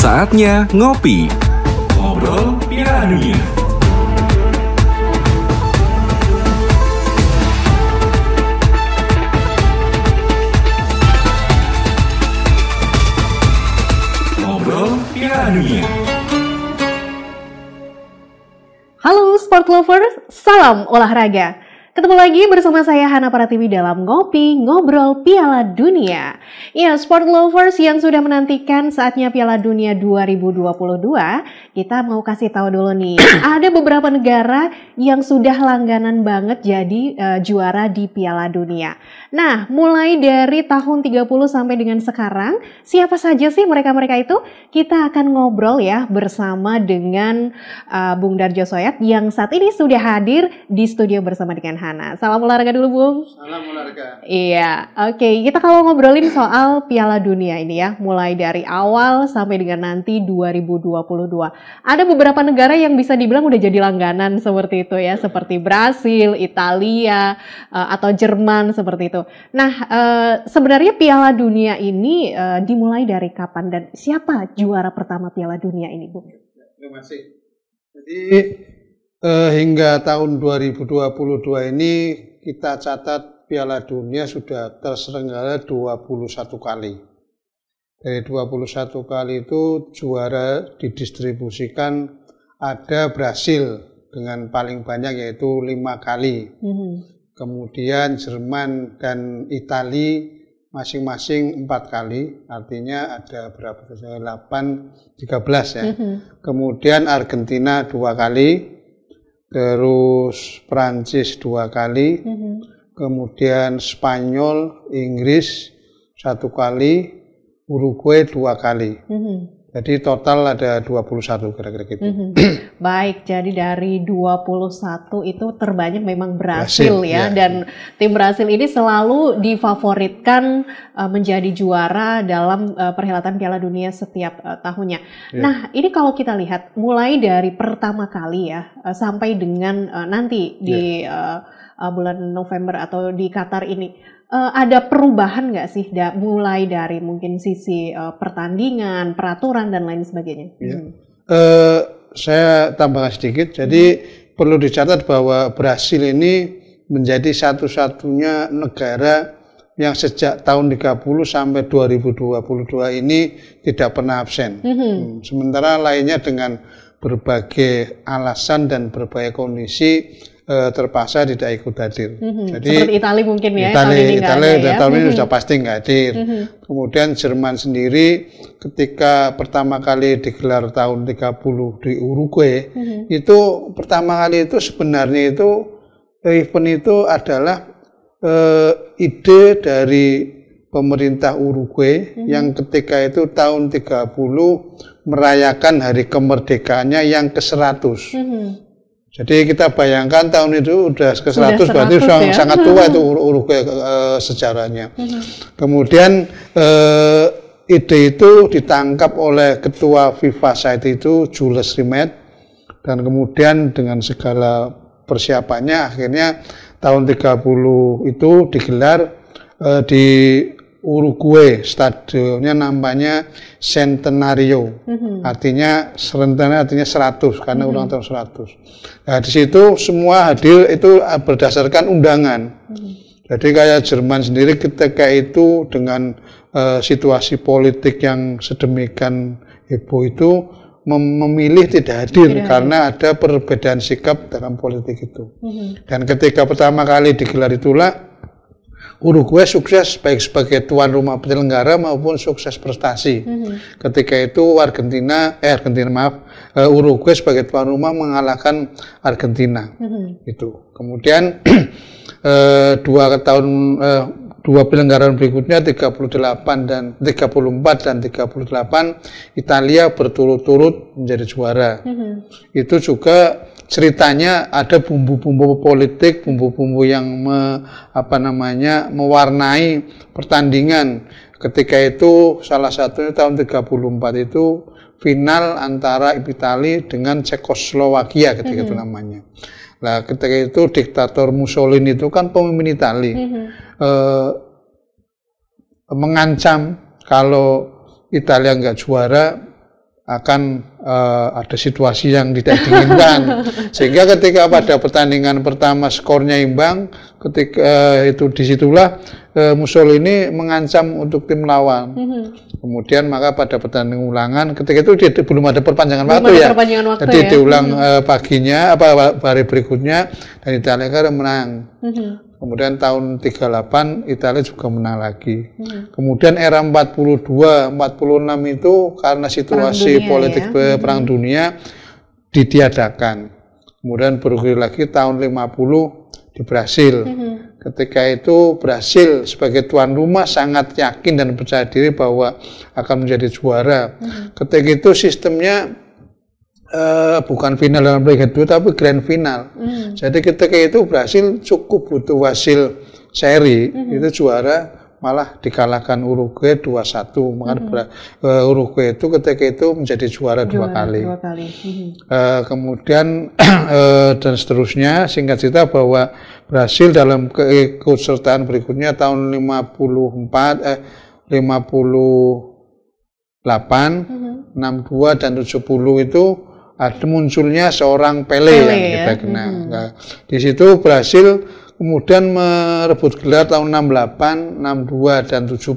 Saatnya ngopi. Ngobrol Piala Dunia. Ngobrol Piala Dunia. Halo sport lovers, salam olahraga. Ketemu lagi bersama saya Hana Pratiwi dalam Ngopi Ngobrol Piala Dunia. Ya, sport lovers yang sudah menantikan saatnya Piala Dunia 2022, kita mau kasih tahu dulu nih. Iya. ada beberapa negara yang sudah langganan banget jadi uh, juara di Piala Dunia. Nah, mulai dari tahun 30 sampai dengan sekarang, siapa saja sih mereka-mereka itu? Kita akan ngobrol ya bersama dengan uh, Bung Darjo Soyat yang saat ini sudah hadir di studio bersama dengan sederhana. Salam olahraga dulu, Bung. Salam olahraga. Iya. Oke, okay. kita kalau ngobrolin soal Piala Dunia ini ya, mulai dari awal sampai dengan nanti 2022. Ada beberapa negara yang bisa dibilang udah jadi langganan seperti itu ya, seperti Brasil, Italia, eh, atau Jerman seperti itu. Nah, eh, sebenarnya Piala Dunia ini eh, dimulai dari kapan dan siapa juara pertama Piala Dunia ini, Bung? Terima kasih. Jadi eh, hingga tahun 2022 ini kita catat Piala Dunia sudah terselenggara 21 kali. Dari 21 kali itu juara didistribusikan ada Brasil dengan paling banyak yaitu lima kali. Mm -hmm. Kemudian Jerman dan Itali masing-masing empat kali, artinya ada berapa? 8, 13 ya. Mm -hmm. Kemudian Argentina dua kali, terus Prancis dua kali, mm-hmm. kemudian Spanyol, Inggris satu kali, Uruguay dua kali. Mm-hmm. Jadi total ada 21 kira-kira gitu. Mm -hmm. Baik, jadi dari 21 itu terbanyak memang berhasil ya. ya dan tim berhasil ini selalu difavoritkan uh, menjadi juara dalam uh, perhelatan Piala Dunia setiap uh, tahunnya. Ya. Nah, ini kalau kita lihat mulai dari pertama kali ya uh, sampai dengan uh, nanti di uh, uh, bulan November atau di Qatar ini uh, ada perubahan nggak sih da mulai dari mungkin sisi uh, pertandingan, peraturan dan lain sebagainya? Ya. Hmm. Uh, saya tambahkan sedikit. Jadi hmm. perlu dicatat bahwa Brasil ini menjadi satu-satunya negara yang sejak tahun 30 sampai 2022 ini tidak pernah absen. Hmm. Hmm. -hmm. Sementara lainnya dengan berbagai alasan dan berbagai kondisi Eh, terpaksa tidak ikut hadir. Mm-hmm. Jadi Seperti Itali mungkin ya. Itali, tahun Itali, ya? tahun ini mm-hmm. sudah pasti nggak hadir. Mm-hmm. Kemudian Jerman sendiri ketika pertama kali digelar tahun 30 di Uruguay, mm-hmm. itu pertama kali itu sebenarnya itu event itu adalah uh, ide dari pemerintah Uruguay mm-hmm. yang ketika itu tahun 30 merayakan hari kemerdekaannya yang ke-100. Mm-hmm. Jadi kita bayangkan tahun itu udah ke 100, udah 100 berarti sudah ya? sangat tua itu uruk ke, uh, sejarahnya. Mm-hmm. Kemudian uh, ide itu ditangkap oleh ketua FIFA saat itu Jules Rimet dan kemudian dengan segala persiapannya akhirnya tahun 30 itu digelar uh, di Uruguay stadionnya namanya Centenario mm-hmm. artinya serentana artinya 100 karena mm-hmm. ulang tahun 100 nah di situ semua hadir itu eh, berdasarkan undangan mm-hmm. jadi kayak Jerman sendiri ketika itu dengan uh, situasi politik yang sedemikian heboh itu mem- memilih tidak hadir yeah. karena ada perbedaan sikap dalam politik itu mm-hmm. dan ketika pertama kali digelar itulah Uruguay sukses baik sebagai tuan rumah penyelenggara maupun sukses prestasi. Mm-hmm. Ketika itu Argentina, eh Argentina maaf, uh, Uruguay sebagai tuan rumah mengalahkan Argentina. Mm-hmm. Itu. Kemudian uh, dua tahun uh, dua penyelenggaraan berikutnya 38 dan 34 dan 38 Italia berturut-turut menjadi juara. Mm-hmm. Itu juga ceritanya ada bumbu-bumbu politik, bumbu-bumbu yang me, apa namanya mewarnai pertandingan. Ketika itu salah satunya tahun 34 itu final antara Itali dengan Cekoslowakia ketika mm -hmm. itu mm-hmm. namanya. Nah, ketika itu diktator Mussolini itu kan pemimpin Itali Mm -hmm. eh, mengancam kalau Italia nggak juara akan uh, ada situasi yang tidak diinginkan sehingga ketika pada pertandingan pertama skornya imbang ketika uh, itu disitulah uh, eh, ini mengancam untuk tim lawan mm-hmm. kemudian maka pada pertandingan ulangan ketika itu dia, belum ada perpanjangan belum waktu ada ya perpanjangan waktu jadi ya? diulang mm-hmm. uh, paginya apa hari berikutnya dan Italia menang mm-hmm. Kemudian tahun 38 Italia juga menang lagi. Hmm. Kemudian era 42, 46 itu karena situasi dunia, ya. politik ya? perang hmm. dunia ditiadakan. Kemudian bergulir lagi tahun 50 di Brasil. Hmm. Ketika itu Brasil sebagai tuan rumah sangat yakin dan percaya diri bahwa akan menjadi juara. Hmm. Ketika itu sistemnya uh, bukan final dalam Liga 2 tapi grand final. Mm. Jadi ketika itu Brasil cukup butuh hasil seri mm. itu juara malah dikalahkan Uruguay 2-1. Maka mm -hmm. uh, Uruguay itu ketika itu menjadi juara, dua kali. Dua kali. Mm -hmm. uh, kemudian uh, dan seterusnya singkat cerita bahwa Brasil dalam keikutsertaan berikutnya tahun 54 eh 58 mm -hmm. 62 dan 70 itu ada ah, munculnya seorang Pele, Pele yang kita ya? kenal. Hmm. Nah, di situ Brasil kemudian merebut gelar tahun 68, 62 dan 70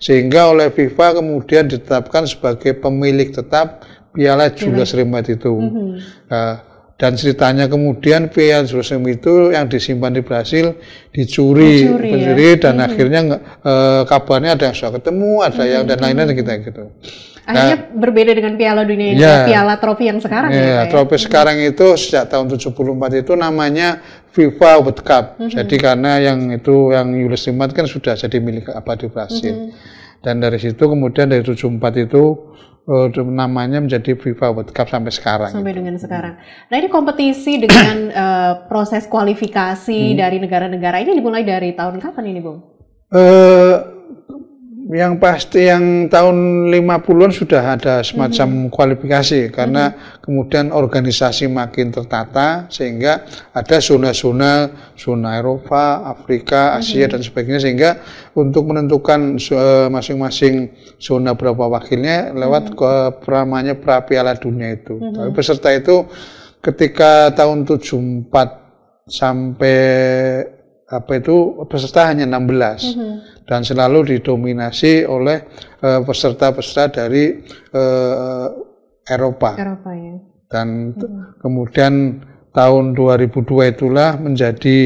sehingga oleh FIFA kemudian ditetapkan sebagai pemilik tetap Piala Jules Rimet itu. Hmm. Nah, dan ceritanya kemudian Piala Jules Rimet itu yang disimpan di Brasil dicuri, dicuri, pencuri, ya? dan hmm. akhirnya eh, kabarnya ada yang sudah ketemu, ada hmm. yang dan lain-lain hmm. gitu gitu. Akhirnya nah, berbeda dengan Piala Dunia ini, ya, Piala Trofi yang sekarang iya, ya. ya trofi sekarang itu sejak tahun 74 itu namanya FIFA World Cup. -hmm. Jadi karena yang itu yang Yulis Limat kan sudah jadi milik apa di Brasil. -hmm. Dan dari situ kemudian dari 74 eh, itu namanya menjadi FIFA World Cup sampai sekarang. Sampai gitu. dengan sekarang. Nah ini kompetisi dengan uh, proses kualifikasi hmm. dari negara-negara ini dimulai dari tahun kapan ini, Bung? Uh, yang pasti yang tahun 50-an sudah ada semacam mm -hmm. kualifikasi karena mm -hmm. kemudian organisasi makin tertata sehingga ada zona-zona zona Eropa, Afrika, mm-hmm. Asia mm -hmm. dan sebagainya sehingga untuk menentukan eh, masing-masing uh, zona berapa wakilnya lewat mm mm-hmm. -hmm. peramanya pra Piala Dunia itu. Mm -hmm. Tapi peserta itu ketika tahun 74 sampai apa itu peserta hanya 16 mm -hmm. dan selalu didominasi oleh eh, peserta-peserta uh, dari uh, Eropa. Eropa ya. Dan mm -hmm. kemudian tahun 2002 itulah menjadi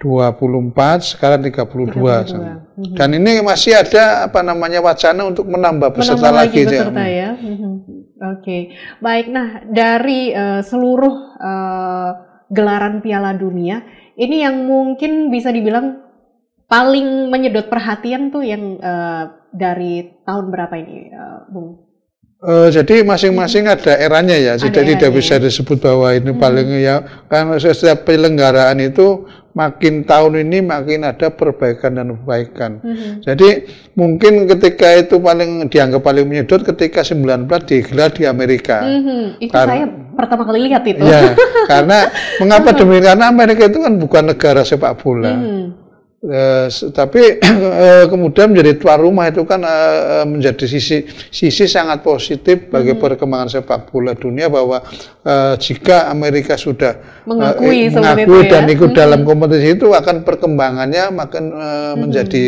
24 sekarang 32, 32. Mm -hmm. Dan ini masih ada apa namanya wacana untuk menambah peserta menambah lagi, lagi peserta mm-hmm. ya. ya. Mm -hmm. Oke. Okay. Baik, nah dari uh, seluruh uh, gelaran Piala Dunia ini yang mungkin bisa dibilang paling menyedot perhatian tuh yang uh, dari tahun berapa ini, uh, Bung? Uh, jadi masing-masing hmm. ada eranya ya, jadi tidak bisa disebut bahwa ini hmm. paling ya karena setiap penyelenggaraan itu makin tahun ini makin ada perbaikan dan perbaikan. Mm -hmm. Jadi mungkin ketika itu paling dianggap paling menyedot ketika 19 digelar di Amerika. Mm -hmm. Itu karena, saya pertama kali lihat itu. Ya, karena mengapa demikian? Karena Amerika itu kan bukan negara sepak bola. Mm -hmm. Uh, tapi uh, kemudian menjadi tuan rumah itu kan uh, menjadi sisi sisi sangat positif bagi hmm. perkembangan sepak bola dunia bahwa uh, jika Amerika sudah mengakui, e, mengakui ya. dan ya. ikut hmm. dalam mm-hmm. kompetisi itu akan perkembangannya makin uh, hmm. menjadi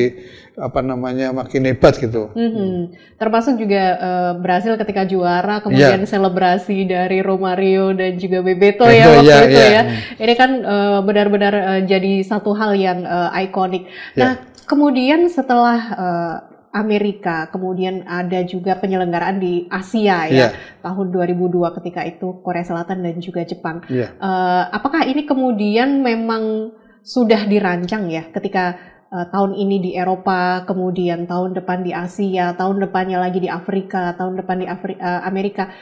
apa namanya makin hebat gitu. Mm-hmm. Termasuk juga uh, eh, Brasil ketika juara, iya. kemudian yeah. selebrasi dari Romario dan juga Bebeto, ya Bebeto ya waktu yeah, itu yeah. ya. Ini kan eh, benar-benar uh, jadi satu hal yang uh, ikonik. Yeah. Nah, kemudian setelah uh, Amerika, kemudian ada juga penyelenggaraan di Asia ya yeah. tahun 2002 ketika itu Korea Selatan dan juga Jepang. Yeah. Iya. Uh, apakah ini kemudian memang sudah dirancang ya ketika Eh, tahun ini di Eropa, kemudian tahun depan di Asia, tahun depannya lagi di Afrika, tahun depan di Afri eh, Amerika.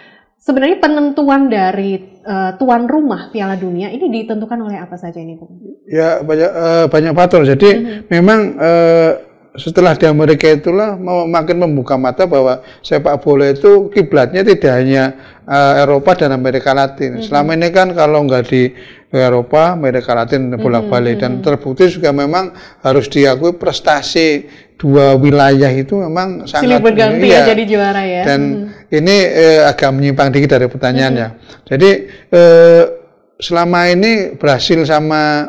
Sebenarnya penentuan dari uh, tuan rumah Piala Dunia ini ditentukan oleh apa saja ini, Bu? Ya banyak uh, banyak faktor. Jadi mm -hmm. memang uh, setelah di Amerika itulah makin membuka mata bahwa sepak bola itu kiblatnya tidak hanya uh, Eropa dan Amerika Latin. Mm -hmm. Selama ini kan kalau nggak di Eropa, Amerika Latin bolak-balik mm -hmm. dan terbukti juga memang harus diakui prestasi dua wilayah itu memang sangat silih berganti ya, iya. jadi juara ya. Dan hmm. ini uh, agak menyimpang dikit dari pertanyaannya. Hmm. Jadi uh, selama ini Brasil sama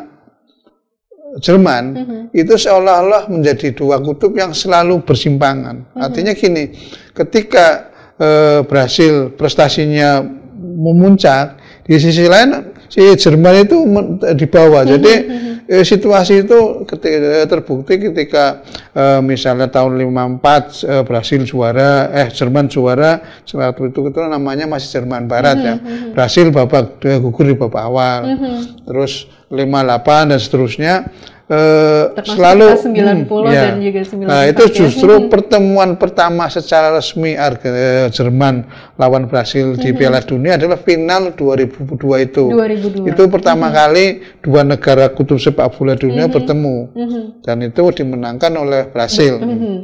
Jerman hmm. itu seolah-olah menjadi dua kutub yang selalu bersimpangan. Hmm. Artinya gini, ketika eh, berhasil prestasinya memuncak di sisi lain si Jerman itu di bawah mm-hmm, jadi mm-hmm. eh, situasi itu ketika, eh, terbukti ketika eh, misalnya tahun 54 eh, Brasil juara eh Jerman juara waktu itu itu namanya masih Jerman Barat ya mm-hmm, Brasil babak eh, gugur di babak awal terus 58 dan seterusnya eh, Termasuk selalu 90 hmm, ya. dan juga 90 nah, itu justru ya. pertemuan pertama secara resmi Arge, eh, Jerman lawan Brasil di hmm. Piala Dunia adalah final 2002 itu 2002. itu pertama hmm. kali dua negara kutub sepak bola dunia hmm. bertemu hmm. dan itu dimenangkan oleh Brasil hmm. Hmm.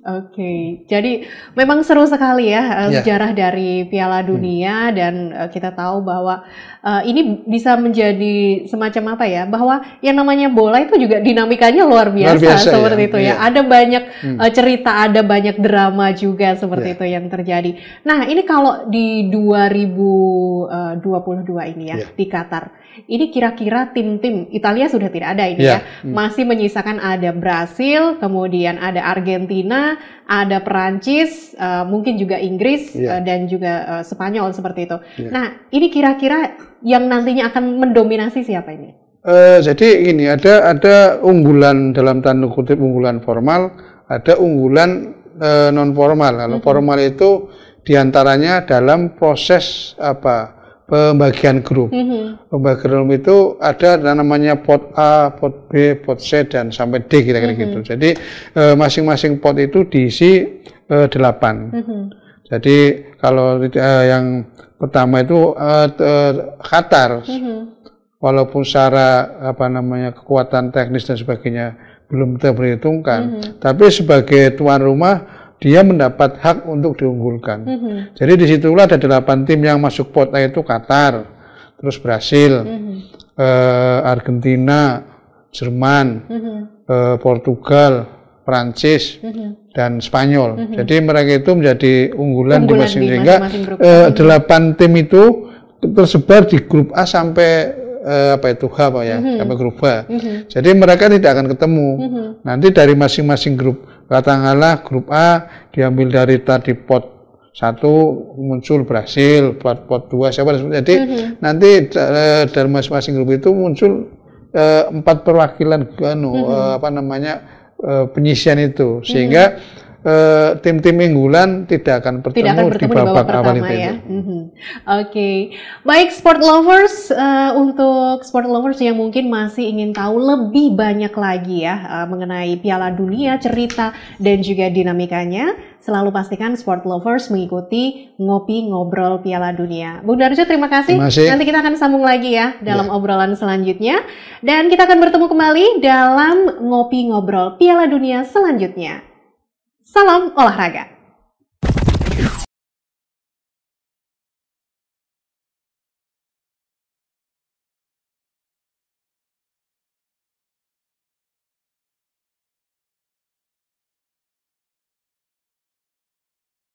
Oke, okay. jadi memang seru sekali ya sejarah yeah. sejarah dari Piala hmm. Dunia hmm. dan eh, kita tahu bahwa uh, ini bisa menjadi semacam apa ya? Bahwa yang namanya bola itu juga dinamikanya luar biasa, luar biasa ya. seperti ya. itu ya. Yeah. Ada banyak hmm. Eh, cerita, ada banyak drama juga seperti yeah. itu yang terjadi. Nah, ini kalau di 2022 ini ya yeah. di Qatar, ini kira-kira tim-tim Italia sudah tidak ada ini yeah. ya, hmm. masih menyisakan ada Brasil, kemudian ada Argentina ada Perancis, uh, mungkin juga Inggris yeah. Iya. uh, dan juga uh, Spanyol seperti itu. Yeah. Nah, ini kira-kira yang nantinya akan mendominasi siapa ini? Uh, jadi ini ada ada unggulan dalam tanda kutip unggulan formal, ada unggulan uh, non formal. Kalau mm -hmm. formal itu diantaranya dalam proses apa? pembagian grup. Mm -hmm. Pembagian grup itu ada namanya pot A, pot B, pot C dan sampai D kira-kira mm -hmm. gitu. Jadi eh, masing-masing pot itu diisi e, eh, 8. Mm -hmm. Jadi kalau e, yang pertama itu Qatar. Mm -hmm. Walaupun secara apa namanya kekuatan teknis dan sebagainya belum terperhitungkan, mm -hmm. tapi sebagai tuan rumah dia mendapat hak untuk diunggulkan. Mm -hmm. Jadi disitulah ada delapan tim yang masuk pot yaitu nah, Qatar, terus Brasil, mm -hmm. eh, Argentina, Jerman, mm -hmm. eh, Portugal, Prancis, mm -hmm. dan Spanyol. Mm -hmm. Jadi mereka itu menjadi unggulan, unggulan di masing-masing. Sehingga eh, mm-hmm. delapan tim itu tersebar di grup A sampai uh, apa itu hub ya, mm -hmm. apa grup H. Mm -hmm. Jadi mereka tidak akan ketemu. Mm -hmm. Nanti dari masing-masing grup, katakanlah grup A diambil dari tadi pot satu muncul berhasil, pot pot dua siapa Jadi mm -hmm. nanti uh, dari masing-masing grup itu muncul uh, empat perwakilan uh, mm -hmm. apa namanya uh, penyisian itu sehingga mm -hmm Eh, tim-tim uh, unggulan tidak akan bertemu, tidak akan bertemu di babak, di babak pertama awal ya. Mm-hmm. Oke, okay. baik sport lovers uh, untuk sport lovers yang mungkin masih ingin tahu lebih banyak lagi ya uh, mengenai Piala Dunia, cerita dan juga dinamikanya, selalu pastikan sport lovers mengikuti ngopi ngobrol Piala Dunia. Bu Darjo terima kasih. terima kasih. Nanti kita akan sambung lagi ya dalam ya. obrolan selanjutnya dan kita akan bertemu kembali dalam ngopi ngobrol Piala Dunia selanjutnya. Salam olahraga.